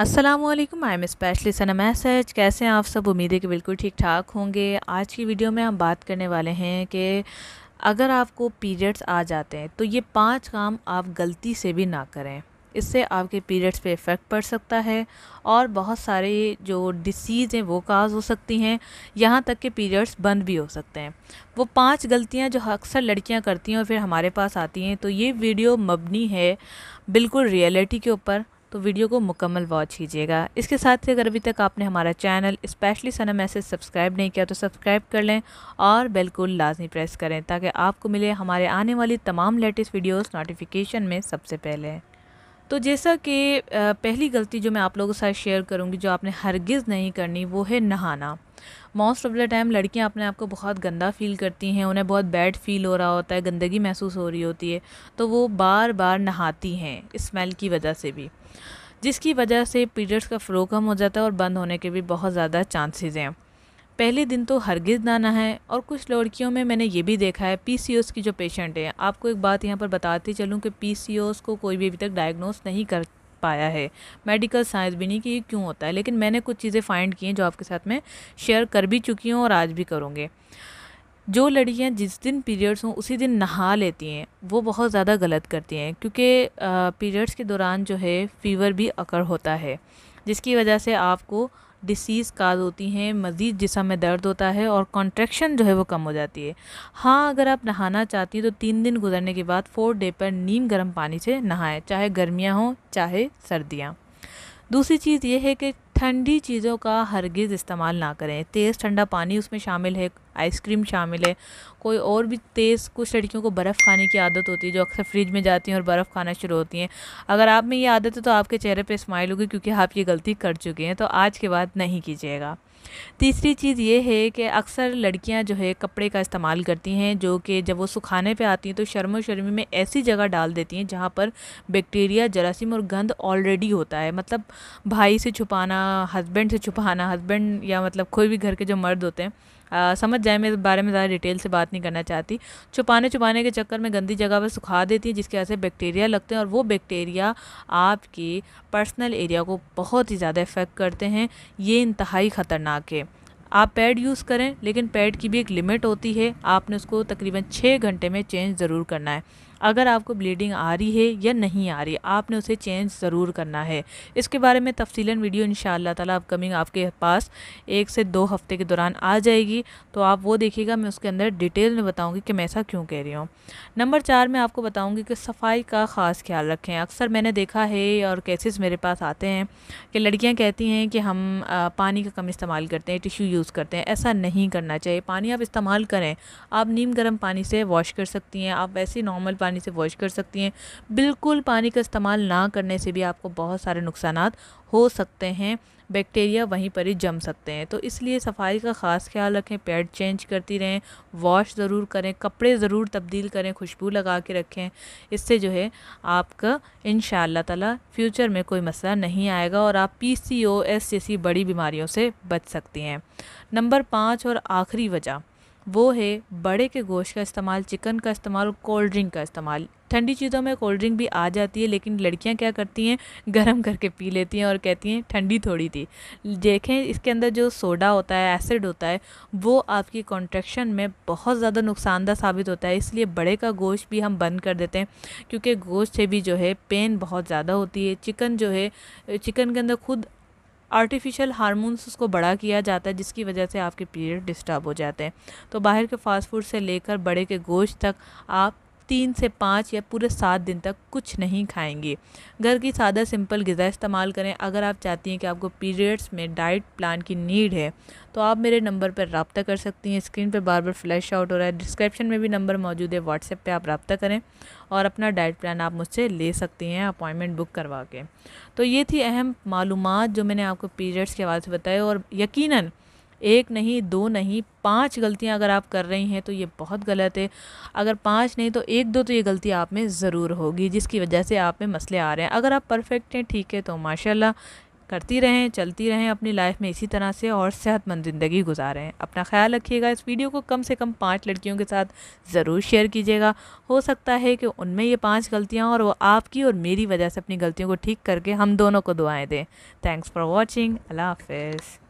अस्सलाम वालेकुम I am specially सनम एसज कैसे हैं आप सब उम्मीद है कि बिल्कुल ठीक ठाक होंगे आज की वीडियो में हम बात करने वाले हैं कि अगर आपको पीरियड्स आ जाते हैं तो ये पांच काम आप गलती से भी ना करें इससे आपके पीरियड्स पे इफ़ेक्ट पड़ सकता है और बहुत सारे जो डिसीज़ हैं वो काज हो सकती हैं यहाँ तक कि पीरियड्स बंद भी हो सकते हैं वो पांच गलतियाँ जो अक्सर लड़कियाँ करती हैं और फिर हमारे पास आती हैं तो ये वीडियो मबनी है बिल्कुल रियलिटी के ऊपर तो वीडियो को मुकम्मल वॉच कीजिएगा इसके साथ ही अगर अभी तक आपने हमारा चैनल स्पेशली सना मैसेज सब्सक्राइब नहीं किया तो सब्सक्राइब कर लें और बिल्कुल लाजमी प्रेस करें ताकि आपको मिले हमारे आने वाली तमाम लेटेस्ट वीडियोस नोटिफिकेशन में सबसे पहले तो जैसा कि पहली गलती जो मैं आप लोगों के साथ शेयर करूँगी जो आपने हरगिज़ नहीं करनी वो है नहाना मोस्ट ऑफ द टाइम लड़कियां अपने आप को बहुत गंदा फील करती हैं उन्हें बहुत बैड फील हो रहा होता है गंदगी महसूस हो रही होती है तो वो बार बार नहाती हैं स्मेल की वजह से भी जिसकी वजह से पीरियड्स का फ़्लो कम हो जाता है और बंद होने के भी बहुत ज़्यादा चांसेस हैं पहले दिन तो हरगिज़ ना है और कुछ लड़कियों में मैंने ये भी देखा है पी की जो पेशेंट है आपको एक बात यहाँ पर बताती चलूँ कि पी को कोई भी अभी तक डायग्नोस नहीं कर पाया है मेडिकल साइंस भी नहीं कि ये क्यों होता है लेकिन मैंने कुछ चीज़ें फाइंड की हैं जो आपके साथ मैं शेयर कर भी चुकी हूँ और आज भी करूँगी जो लड़कियाँ जिस दिन पीरियड्स हों उसी दिन नहा लेती हैं वो बहुत ज़्यादा गलत करती हैं क्योंकि पीरियड्स के दौरान जो है फीवर भी अकर होता है जिसकी वजह से आपको डिसीज़ काज होती हैं मज़ीद जिसम में दर्द होता है और कॉन्ट्रेक्शन जो है वो कम हो जाती है हाँ अगर आप नहाना चाहती हैं तो तीन दिन गुजरने के बाद फोर डे पर नीम गर्म पानी से नहाएं चाहे गर्मियाँ हों चाहे सर्दियाँ दूसरी चीज़ ये है कि ठंडी चीज़ों का हरगिज़ इस्तेमाल ना करें तेज़ ठंडा पानी उसमें शामिल है आइसक्रीम शामिल है कोई और भी तेज़ कुछ लड़कियों को बर्फ़ खाने की आदत होती है जो अक्सर फ्रिज में जाती हैं और बर्फ़ खाना शुरू होती हैं अगर आप में ये आदत है तो आपके चेहरे पे स्माइल होगी क्योंकि आप ये गलती कर चुके हैं तो आज के बाद नहीं कीजिएगा तीसरी चीज़ ये है कि अक्सर लड़कियां जो है कपड़े का इस्तेमाल करती हैं जो कि जब वो सुखाने पे आती हैं तो शर्म शर्मी में ऐसी जगह डाल देती हैं जहाँ पर बैक्टीरिया जरासीम और गंद ऑलरेडी होता है मतलब भाई से छुपाना हस्बैंड से छुपाना हस्बैंड या मतलब कोई भी घर के जो मर्द होते हैं समझ जाए मैं इस बारे में ज़्यादा डिटेल से बात नहीं करना चाहती छुपाने छुपाने के चक्कर में गंदी जगह पर सुखा देती है जिसकी वजह से बैक्टीरिया लगते हैं और वो बैक्टीरिया आपके पर्सनल एरिया को बहुत ही ज़्यादा इफ़ेक्ट करते हैं ये इंतहाई ख़तरनाक है आप पैड यूज़ करें लेकिन पैड की भी एक लिमिट होती है आपने उसको तकरीबन छः घंटे में चेंज ज़रूर करना है अगर आपको ब्लीडिंग आ रही है या नहीं आ रही आपने उसे चेंज ज़रूर करना है इसके बारे में तफसीला वीडियो इन ताला अपकमिंग आपके पास एक से दो हफ्ते के दौरान आ जाएगी तो आप वो देखिएगा मैं उसके अंदर डिटेल में बताऊँगी कि मैं ऐसा क्यों कह रही हूँ नंबर चार मैं आपको बताऊँगी कि सफाई का ख़ास ख्याल रखें अक्सर मैंने देखा है और केसेस मेरे पास आते हैं कि लड़कियाँ कहती हैं कि हम पानी का कम इस्तेमाल करते हैं टिश्यू यूज़ करते हैं ऐसा नहीं करना चाहिए पानी आप इस्तेमाल करें आप नीम गर्म पानी से वॉश कर सकती हैं आप वैसे नॉर्मल पानी पानी से वॉश कर सकती हैं बिल्कुल पानी का इस्तेमाल ना करने से भी आपको बहुत सारे नुकसान हो सकते हैं बैक्टीरिया वहीं पर ही जम सकते हैं तो इसलिए सफाई का ख़ास ख्याल रखें पैड चेंज करती रहें वॉश ज़रूर करें कपड़े ज़रूर तब्दील करें खुशबू लगा के रखें इससे जो है आपका इन ताला फ्यूचर में कोई मसला नहीं आएगा और आप पी जैसी बड़ी बीमारियों से बच सकती हैं नंबर पाँच और आखिरी वजह वो है बड़े के गोश्त का इस्तेमाल चिकन का इस्तेमाल कोल्ड ड्रिंक का इस्तेमाल ठंडी चीज़ों में कोल्ड ड्रिंक भी आ जाती है लेकिन लड़कियां क्या करती हैं गर्म करके पी लेती हैं और कहती हैं ठंडी थोड़ी थी देखें इसके अंदर जो सोडा होता है एसिड होता है वो आपकी कॉन्ट्रेक्शन में बहुत ज़्यादा नुकसानदा साबित होता है इसलिए बड़े का गोश्त भी हम बंद कर देते हैं क्योंकि गोश्त से भी जो है पेन बहुत ज़्यादा होती है चिकन जो है चिकन के अंदर खुद आर्टिफिशियल हारमोनस उसको बड़ा किया जाता है जिसकी वजह से आपके पीरियड डिस्टर्ब हो जाते हैं तो बाहर के फास्ट फूड से लेकर बड़े के गोश्त तक आप तीन से पाँच या पूरे सात दिन तक कुछ नहीं खाएंगे घर की सादा सिंपल गज़ा इस्तेमाल करें अगर आप चाहती हैं कि आपको पीरियड्स में डाइट प्लान की नीड है तो आप मेरे नंबर पर रबता कर सकती हैं स्क्रीन पर बार बार फ्लैश आउट हो रहा है डिस्क्रिप्शन में भी नंबर मौजूद है व्हाट्सएप पर आप रबता करें और अपना डाइट प्लान आप मुझसे ले सकती हैं अपॉइंटमेंट बुक करवा के तो ये थी अहम मालूम जो मैंने आपको पीरियड्स के हवाले से बताए और यकीनन एक नहीं दो नहीं पांच गलतियां अगर आप कर रही हैं तो ये बहुत गलत है अगर पांच नहीं तो एक दो तो ये गलती आप में ज़रूर होगी जिसकी वजह से आप में मसले आ रहे हैं अगर आप परफेक्ट हैं ठीक है तो माशाल्लाह करती रहें चलती रहें अपनी लाइफ में इसी तरह से और सेहतमंद ज़िंदगी गुजारें अपना ख्याल रखिएगा इस वीडियो को कम से कम पाँच लड़कियों के साथ ज़रूर शेयर कीजिएगा हो सकता है कि उनमें ये पाँच गलतियाँ और वो आपकी और मेरी वजह से अपनी गलतियों को ठीक करके हम दोनों को दुआएँ दें थैंक्स फॉर वॉचिंग अल्लाह हाफ